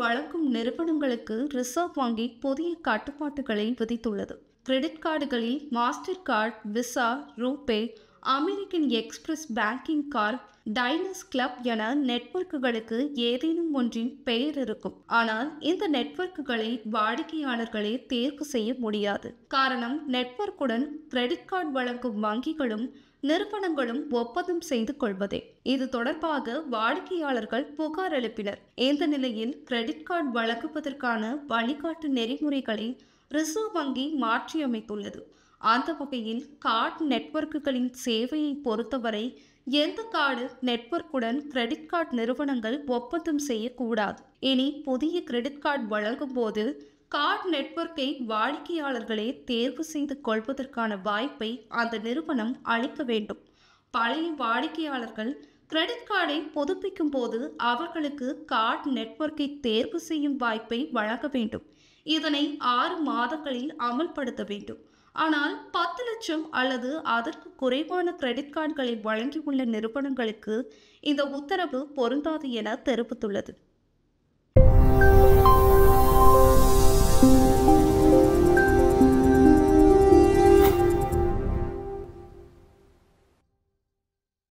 வழங்கும் நிறுவனங்களுக்கு ரிசர்வ் வங்கி புதிய கட்டுப்பாட்டுகளை விதித்துள்ளது கிரெடிட் கார்டுகளில் master card visa RuPay American Express பேங்கிங் கார் டைனஸ் கிளப் என நெட்வொர்க்குகளுக்கு ஏதேனும் ஒன்றின் பெயர் இருக்கும் ஆனால் இந்த நெட்வொர்க்குகளை வாடிக்கையாளர்களே தேர்வு செய்ய முடியாது காரணம் நெட்வொர்க்குடன் கிரெடிட் கார்டு வழங்கும் வங்கிகளும் நிறுவனங்களும் ஒப்பந்தம் செய்து கொள்வதே இது தொடர்பாக வாடிக்கையாளர்கள் புகார் எழுப்பினர் இந்த நிலையில் கிரெடிட் கார்டு வழங்குவதற்கான வழிகாட்டு நெறிமுறைகளை ரிசர்வ் வங்கி மாற்றியமைத்துள்ளது அந்த வகையில் கார்டு நெட்வொர்க்குகளின் சேவையை பொறுத்தவரை எந்த கார்டு நெட்வொர்க்குடன் கிரெடிட் கார்டு நிறுவனங்கள் ஒப்பந்தம் செய்யக்கூடாது இனி புதிய கிரெடிட் கார்டு வழங்கும் போது கார்டு நெட்வொர்க்கை வாடிக்கையாளர்களே தேர்வு செய்து கொள்வதற்கான வாய்ப்பை அந்த நிறுவனம் அளிக்க வேண்டும் பழைய வாடிக்கையாளர்கள் கிரெடிட் கார்டை புதுப்பிக்கும் போது அவர்களுக்கு கார்டு நெட்வொர்க்கை தேர்வு செய்யும் வாய்ப்பை வழங்க வேண்டும் இதனை ஆறு மாதங்களில் அமல்படுத்த வேண்டும் ஆனால் பத்து லட்சம் அல்லது அதற்கு குறைவான கிரெடிட் கார்டுகளை வழங்கியுள்ள நிறுவனங்களுக்கு இந்த உத்தரவு பொருந்தாது என தெரிவித்துள்ளது